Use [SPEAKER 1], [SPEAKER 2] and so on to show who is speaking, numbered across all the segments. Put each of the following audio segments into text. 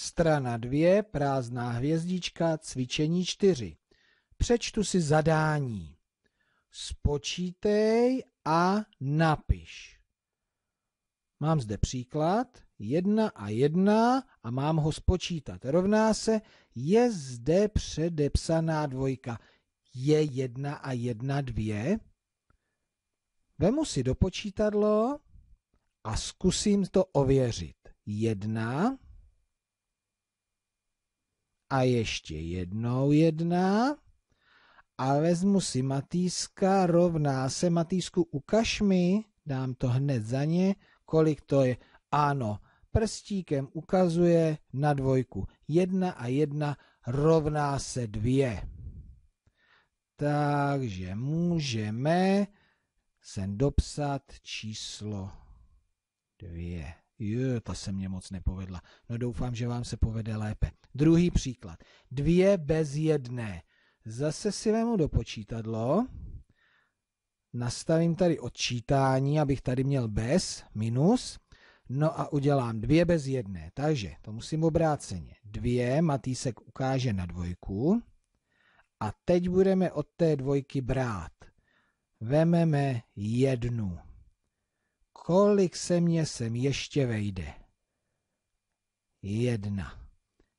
[SPEAKER 1] Strana 2, prázdná hvězdička, cvičení 4. Přečtu si zadání. Spočítej a napiš. Mám zde příklad. 1 a 1 a mám ho spočítat. Rovná se, je zde předepsaná dvojka. Je 1 a 1 2. Vemu si do počítadlo a zkusím to ověřit. 1 a ještě jednou jedna a vezmu si Matýska rovná se Matýsku ukaž mi, dám to hned za ně, kolik to je. Ano, prstíkem ukazuje na dvojku. Jedna a jedna rovná se dvě. Takže můžeme sem dopsat číslo dvě. Jo, ta se mě moc nepovedla. No doufám, že vám se povede lépe. Druhý příklad. Dvě bez jedné. Zase si vemu do počítadlo. Nastavím tady odčítání, abych tady měl bez, minus. No a udělám dvě bez jedné. Takže to musím obráceně. Dvě Matýsek ukáže na dvojku. A teď budeme od té dvojky brát. Vememe jednu kolik se mě sem ještě vejde. Jedna.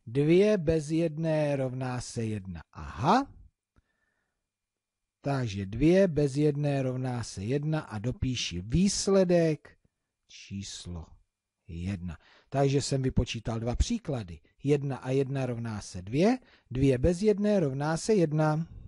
[SPEAKER 1] Dvě bez jedné rovná se jedna. Aha. Takže dvě bez jedné rovná se jedna a dopíši výsledek číslo jedna. Takže jsem vypočítal dva příklady. Jedna a jedna rovná se dvě, dvě bez jedné rovná se jedna.